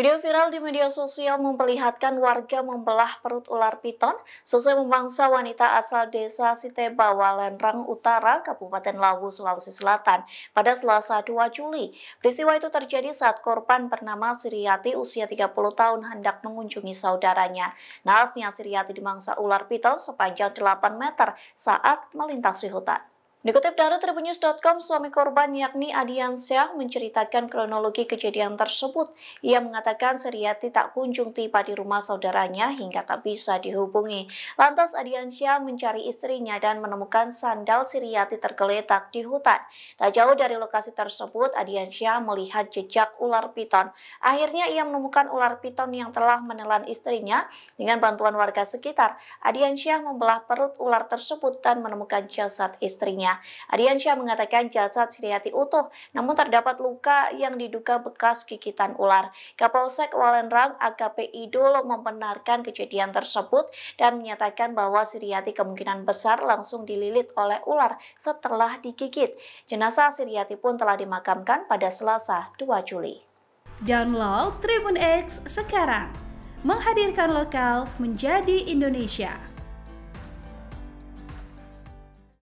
Video viral di media sosial memperlihatkan warga membelah perut ular piton sesuai memangsa wanita asal desa Sitebawa, Lenrang Utara, Kabupaten Lawu, Sulawesi Selatan pada selasa 2 Juli. Peristiwa itu terjadi saat korban bernama Siriati usia 30 tahun hendak mengunjungi saudaranya. Naasnya Siriati dimangsa ular piton sepanjang 8 meter saat melintasi hutan. Dikutip dari tribunnews.com, suami korban yakni Adiansyah menceritakan kronologi kejadian tersebut. Ia mengatakan Seriati tak kunjung tiba di rumah saudaranya hingga tak bisa dihubungi. Lantas Adiansyah mencari istrinya dan menemukan sandal Seriati tergeletak di hutan. Tak jauh dari lokasi tersebut, Adiansyah melihat jejak ular piton. Akhirnya ia menemukan ular piton yang telah menelan istrinya. Dengan bantuan warga sekitar, Adiansyah membelah perut ular tersebut dan menemukan jasad istrinya lainnya. mengatakan jasad Sriati utuh, namun terdapat luka yang diduga bekas gigitan ular. Kapolsek Walenrang AKP Idul membenarkan kejadian tersebut dan menyatakan bahwa Sriati kemungkinan besar langsung dililit oleh ular setelah digigit. Jenazah Sriati pun telah dimakamkan pada Selasa 2 Juli. Download Tribun X sekarang. Menghadirkan lokal menjadi Indonesia.